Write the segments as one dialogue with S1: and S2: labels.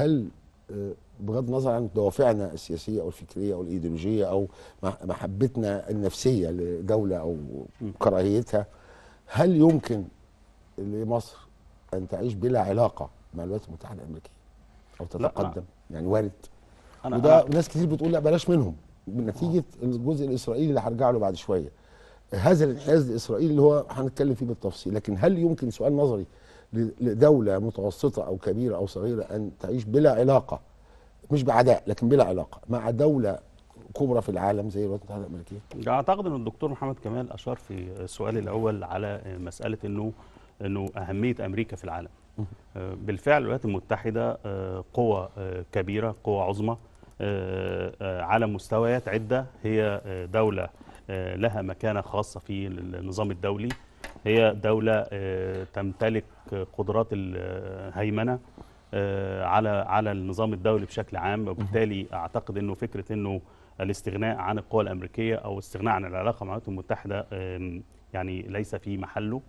S1: هل آه، بغض النظر عن دوافعنا السياسيه او الفكريه او الايديولوجيه او محبتنا النفسيه لدوله او كراهيتها هل يمكن لمصر ان تعيش بلا علاقه مع الولايات المتحده الامريكيه او تتقدم لا. يعني وارد أنا وده أنا. ناس كتير بتقول لا بلاش منهم نتيجه الجزء الاسرائيلي اللي هرجع له بعد شويه هذا الانحياز الاسرائيلي اللي هو هنتكلم فيه بالتفصيل لكن هل يمكن سؤال نظري لدولة متوسطة أو كبيرة أو صغيرة أن تعيش بلا علاقة مش بعداء لكن بلا علاقة مع دولة كبرى في العالم زي الولايات المتحدة الأمريكية
S2: أعتقد أن الدكتور محمد كمال أشار في سؤالي الأول على مسألة أنه أنه أهمية أمريكا في العالم بالفعل الولايات المتحدة آه، قوة آه، كبيرة قوة عظمى آه، على مستويات عدة هي دولة لها مكانة خاصة في النظام الدولي هي دولة آه، تمتلك قدرات الهيمنة آه، آه، على على النظام الدولي بشكل عام وبالتالي اعتقد انه فكره انه الاستغناء عن القوى الامريكيه او الاستغناء عن العلاقه مع الولايات المتحده يعني ليس في محله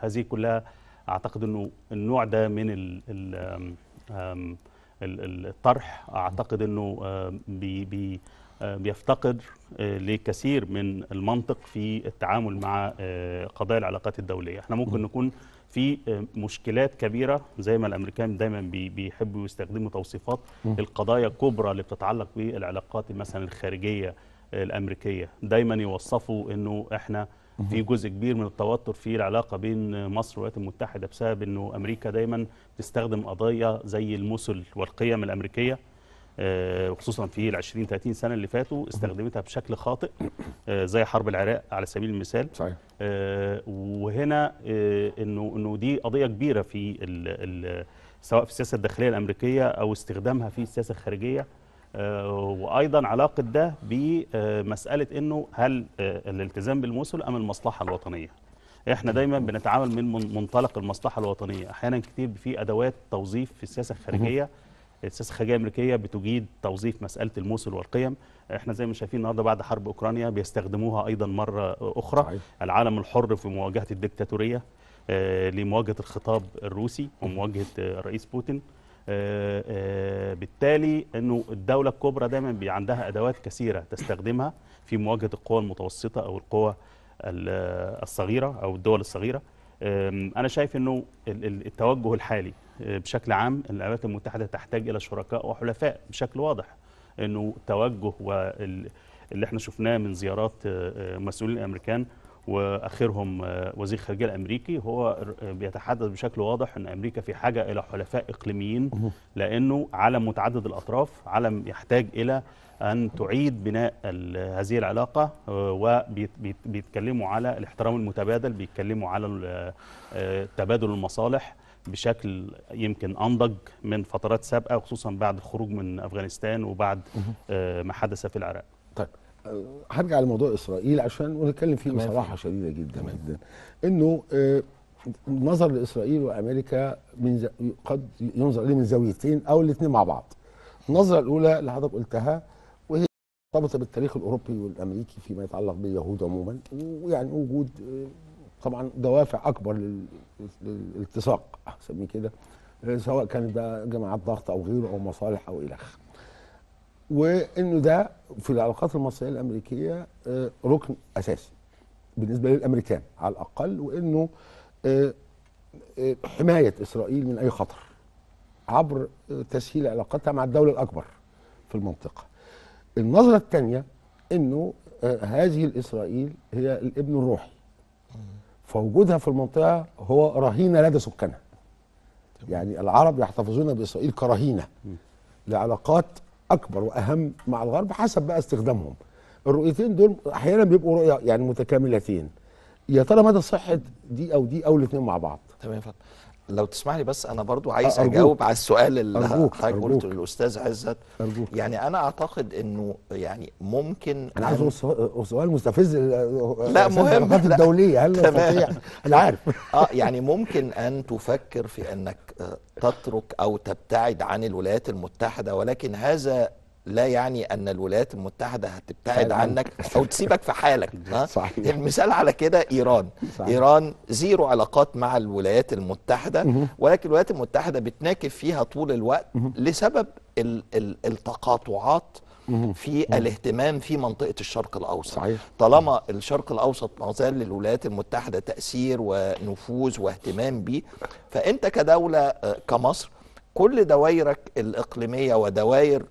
S2: هذه كلها اعتقد انه النوع ده من ال الطرح اعتقد انه بي بي آه، بيفتقد آه، لكثير من المنطق في التعامل مع آه، قضايا العلاقات الدولية احنا ممكن نكون في مشكلات كبيرة زي ما الأمريكان دايما بيحبوا يستخدموا توصيفات القضايا الكبرى اللي بتتعلق بالعلاقات مثلا الخارجية الأمريكية دايما يوصفوا أنه احنا في جزء كبير من التوتر في العلاقه بين مصر والولايات المتحده بسبب انه امريكا دايما بتستخدم قضايا زي المسل والقيم الامريكيه آه، وخصوصا في ال 20 30 سنه اللي فاتوا استخدمتها بشكل خاطئ آه، زي حرب العراق على سبيل المثال صحيح آه، وهنا انه انه دي قضيه كبيره في سواء في السياسه الداخليه الامريكيه او استخدامها في السياسه الخارجيه وايضا علاقه ده بمساله انه هل الالتزام بالموسل ام المصلحه الوطنيه احنا دايما بنتعامل من منطلق المصلحه الوطنيه احيانا كتير في ادوات توظيف في السياسه الخارجيه الخارجيه الامريكيه بتجيد توظيف مساله الموصل والقيم احنا زي ما شايفين النهارده بعد حرب اوكرانيا بيستخدموها ايضا مره اخرى صحيح. العالم الحر في مواجهه الدكتاتوريه آه، لمواجهه الخطاب الروسي ومواجهه الرئيس بوتين آه، آه، بالتالي انه الدوله الكبرى دايما عندها ادوات كثيره تستخدمها في مواجهه القوى المتوسطه او القوى الصغيره او الدول الصغيره انا شايف انه التوجه الحالي بشكل عام الولايات المتحده تحتاج الى شركاء وحلفاء بشكل واضح انه توجه واللي احنا شفناه من زيارات آه، آه، مسؤولين الامريكان واخرهم آه، وزير الخارجيه الامريكي هو بيتحدث بشكل واضح ان امريكا في حاجه الى حلفاء اقليميين لانه عالم متعدد الاطراف عالم يحتاج الى ان تعيد بناء هذه العلاقه وبيتكلموا على الاحترام المتبادل بيتكلموا على تبادل المصالح بشكل يمكن انضج من فترات سابقه وخصوصا بعد الخروج من افغانستان وبعد آه، ما حدث في العراق.
S1: طيب آه، هرجع لموضوع اسرائيل عشان ونتكلم فيه بصراحه شديده جدا جدا انه النظر آه، لاسرائيل وامريكا من ز... قد ينظر اليه من زاويتين او الاثنين مع بعض. النظره الاولى اللي حضرتك قلتها وهي مرتبطه بالتاريخ الاوروبي والامريكي فيما يتعلق باليهود عموما ويعني وجود طبعا دوافع اكبر للالتصاق اسميه كده سواء كانت ده جماعات ضغط او غيره او مصالح او الخ وانه ده في العلاقات المصريه الامريكيه آه، ركن اساسي بالنسبه للامريكان على الاقل وانه آه، آه، حمايه اسرائيل من اي خطر عبر تسهيل علاقتها مع الدوله الاكبر في المنطقه. النظره الثانيه انه هذه الاسرائيل هي الابن الروحي فوجودها في المنطقه هو رهينه لدى سكانها يعني العرب يحتفظون باسرائيل كرهينه لعلاقات اكبر واهم مع الغرب حسب بقى استخدامهم الرؤيتين دول احيانا بيبقوا رؤيه يعني متكاملتين يا ترى مدى صحه دي او دي او الاثنين مع بعض
S3: تمام يا فندم لو تسمح لي بس انا برضو عايز أرجوك. اجاوب على السؤال اللي أرجوك. حضرتك قلته للاستاذ عزت أرجوك. يعني انا اعتقد انه يعني ممكن انا عايز
S1: سؤال مستفز آه، آه، لا مهم لا. الدوليه هل تستطيع انا عارف
S3: اه يعني ممكن ان تفكر في انك آه، تترك او تبتعد عن الولايات المتحده ولكن هذا لا يعني ان الولايات المتحده هتبتعد عنك او تسيبك في حالك صحيح. المثال على كده ايران صحيح. ايران زيرو علاقات مع الولايات المتحده ولكن الولايات المتحده بتناكف فيها طول الوقت لسبب ال ال التقاطعات في الاهتمام في منطقه الشرق الاوسط صحيح. طالما الشرق الاوسط ما زال للولايات المتحده تاثير ونفوذ واهتمام به فانت كدوله آه، كمصر كل دوائرك الإقليمية ودوائر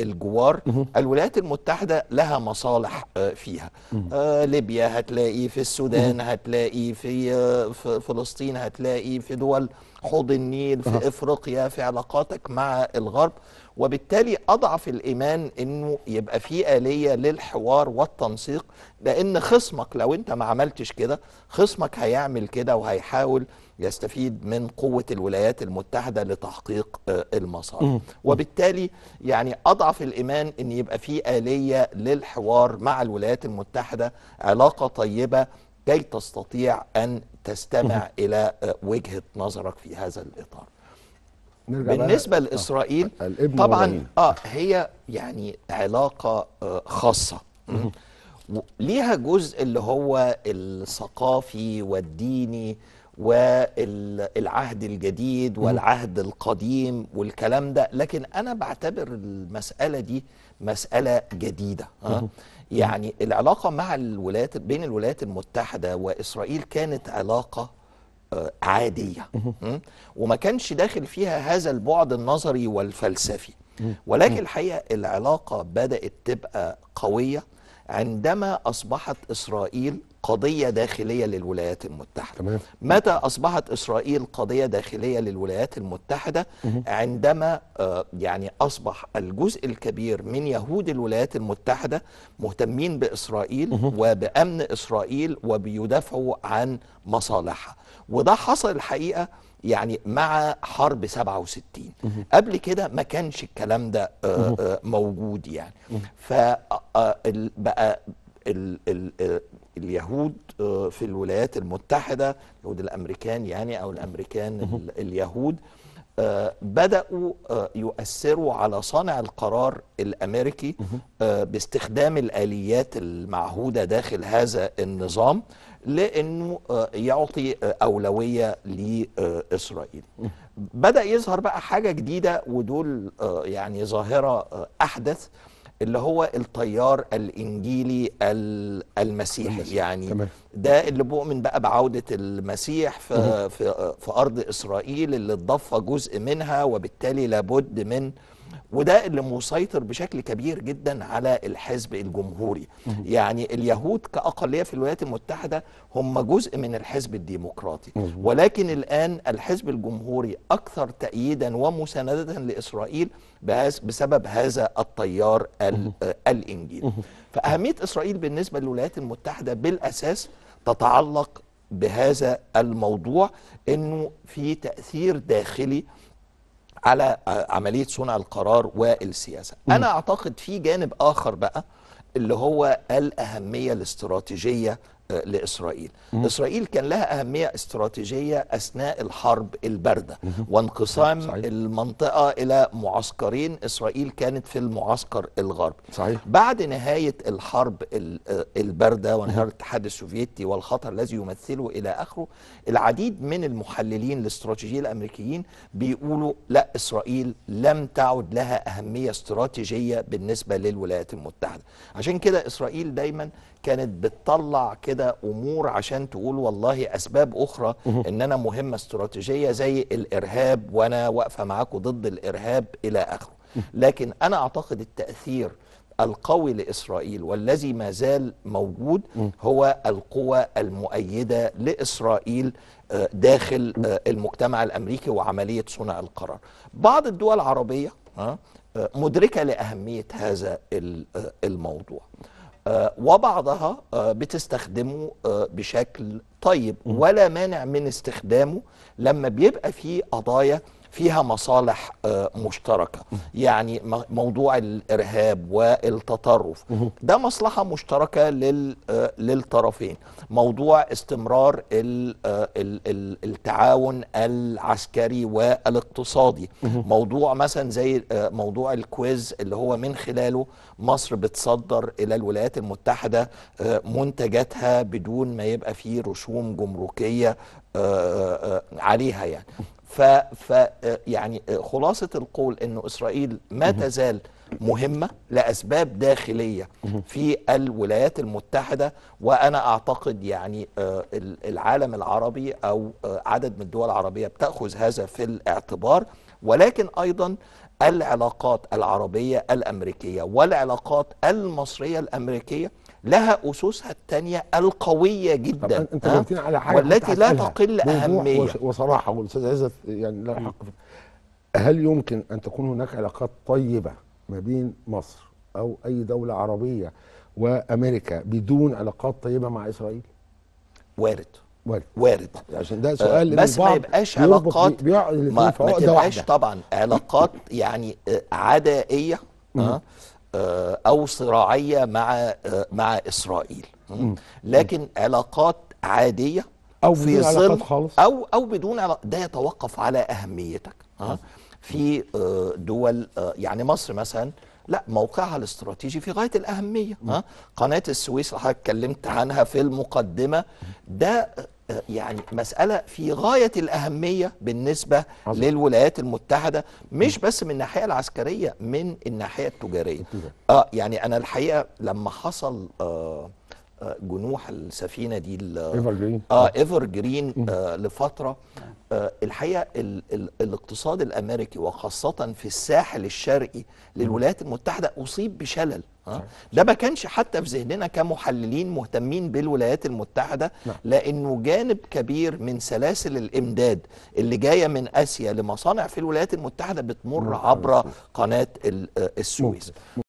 S3: الجوار الولايات المتحدة لها مصالح آه، فيها آه، ليبيا هتلاقي في السودان هتلاقي في آه، فلسطين هتلاقي في دول حوض النيل في أه. افريقيا في علاقاتك مع الغرب وبالتالي اضعف الايمان انه يبقى في اليه للحوار والتنسيق لان خصمك لو انت ما عملتش كده خصمك هيعمل كده وهيحاول يستفيد من قوة الولايات المتحدة لتحقيق آه، المصالح وبالتالي يعني أضعف الإيمان أن يبقى في آلية للحوار مع الولايات المتحدة علاقة طيبة كي تستطيع أن تستمع إلى آه، وجهة نظرك في هذا الإطار
S1: بالنسبة
S3: آه. لإسرائيل طبعا آه هي يعني علاقة آه خاصة ليها جزء اللي هو الثقافي والديني والعهد الجديد والعهد القديم والكلام ده لكن انا بعتبر المساله دي مساله جديده ها؟ يعني العلاقه مع الولايات بين الولايات المتحده واسرائيل كانت علاقه آه، عاديه وما كانش داخل فيها هذا البعد النظري والفلسفي ولكن الحقيقه العلاقه بدات تبقى قويه عندما أصبحت إسرائيل قضية داخلية للولايات المتحدة تمام. متى أصبحت إسرائيل قضية داخلية للولايات المتحدة عندما آه، يعني أصبح الجزء الكبير من يهود الولايات المتحدة مهتمين بإسرائيل وبأمن إسرائيل وبيدافعوا عن مصالحها وده حصل الحقيقة يعني مع حرب 67 قبل كده ما كانش الكلام ده آه، آه، موجود يعني فبقى آه، ال ال اليهود في الولايات المتحدة اليهود الأمريكان يعني أو الأمريكان اليهود بدأوا آه، يؤثروا على صانع القرار الأمريكي آه، باستخدام الآليات المعهودة داخل هذا النظام لأنه آه، يعطي أولوية لإسرائيل بدأ يظهر بقى حاجة جديدة ودول يعني ظاهرة أحدث اللي هو الطيار الانجيلي المسيحي يعني تمام. ده اللي بؤمن بقى بعوده المسيح في في, في ارض اسرائيل اللي اتضفى جزء منها وبالتالي لابد من وده اللي مسيطر بشكل كبير جدا على الحزب الجمهوري يعني اليهود كأقلية في الولايات المتحدة هم جزء من الحزب الديمقراطي ولكن الآن الحزب الجمهوري أكثر تأييدا ومساندة لإسرائيل بسبب هذا التيار الإنجيل فأهمية إسرائيل بالنسبة للولايات المتحدة بالأساس تتعلق بهذا الموضوع أنه في تأثير داخلي على عمليه صنع القرار والسياسه م. انا اعتقد في جانب اخر بقى اللي هو الاهميه الاستراتيجيه لاسرائيل مم. اسرائيل كان لها اهميه استراتيجيه اثناء الحرب البارده وانقسام المنطقه الى معسكرين اسرائيل كانت في المعسكر الغربي صحيح. بعد نهايه الحرب البارده وانهيار الاتحاد السوفيتي والخطر الذي يمثله الى اخره العديد من المحللين الاستراتيجيين الامريكيين بيقولوا لا اسرائيل لم تعد لها اهميه استراتيجيه بالنسبه للولايات المتحده عشان كده اسرائيل دايما كانت بتطلع كده كده امور عشان تقول والله اسباب اخرى ان انا مهمه استراتيجيه زي الارهاب وانا واقفه معاكم ضد الارهاب الى اخره لكن انا اعتقد التاثير القوي لاسرائيل والذي ما زال موجود هو القوى المؤيده لاسرائيل آه، داخل آه، المجتمع الامريكي وعمليه صنع القرار. بعض الدول العربيه آه، مدركه لاهميه هذا الموضوع. آه، وبعضها آه، بتستخدمه آه، بشكل طيب ولا مانع من استخدامه لما بيبقى فيه قضايا فيها مصالح آه، مشتركه يعني موضوع الارهاب والتطرف ده مصلحه مشتركه آه، للطرفين موضوع استمرار آه، التعاون العسكري والاقتصادي موضوع مثلا زي موضوع الكويز اللي هو من خلاله مصر بتصدر الى الولايات المتحده منتجاتها بدون ما يبقى فيه رسوم جمركيه عليها يعني ف, ف آه، يعني آه، خلاصه القول انه اسرائيل ما تزال مهمه لاسباب داخليه في الولايات المتحده وانا اعتقد يعني آه، العالم العربي او عدد من الدول العربيه بتاخذ هذا في الاعتبار ولكن ايضا العلاقات العربية الأمريكية والعلاقات المصرية الأمريكية لها أسسها الثانية القوية جدا انت على حاجة والتي لا تقل أهمية
S1: وصراحة والأستاذ عزت يعني لا حق هل يمكن أن تكون هناك علاقات طيبة ما بين مصر أو أي دولة عربية وأمريكا بدون علاقات طيبة مع إسرائيل؟ وارد وارد, وارد.
S3: عشان ده سؤال بس ما يبقاش علاقات بيع... ما, ما تبقاش طبعا علاقات يعني آه، عدائيه آه، آه، او صراعيه مع مع اسرائيل لكن علاقات عاديه او في ظل او او بدون علاقات ده يتوقف على اهميتك في دول يعني مصر مثلا لا موقعها الاستراتيجي في غايه الاهميه ها قناه السويس اللي حضرتك اتكلمت عنها في المقدمه ده يعني مسألة في غاية الأهمية بالنسبة عزيز. للولايات المتحدة مش بس من الناحية العسكرية من الناحية التجارية آه يعني أنا الحقيقة لما حصل آه, آه، جنوح السفينة دي ايفر جرين اه ايفر جرين آه لفترة آه الحقيقة الـ الـ الاقتصاد الأمريكي وخاصة في الساحل الشرقي للولايات المتحدة أصيب بشلل ده ما كانش حتى في ذهننا كمحللين مهتمين بالولايات المتحدة نعم. لأنه جانب كبير من سلاسل الإمداد اللي جاية من آسيا لمصانع في الولايات المتحدة بتمر نعم. عبر قناة آه، السويس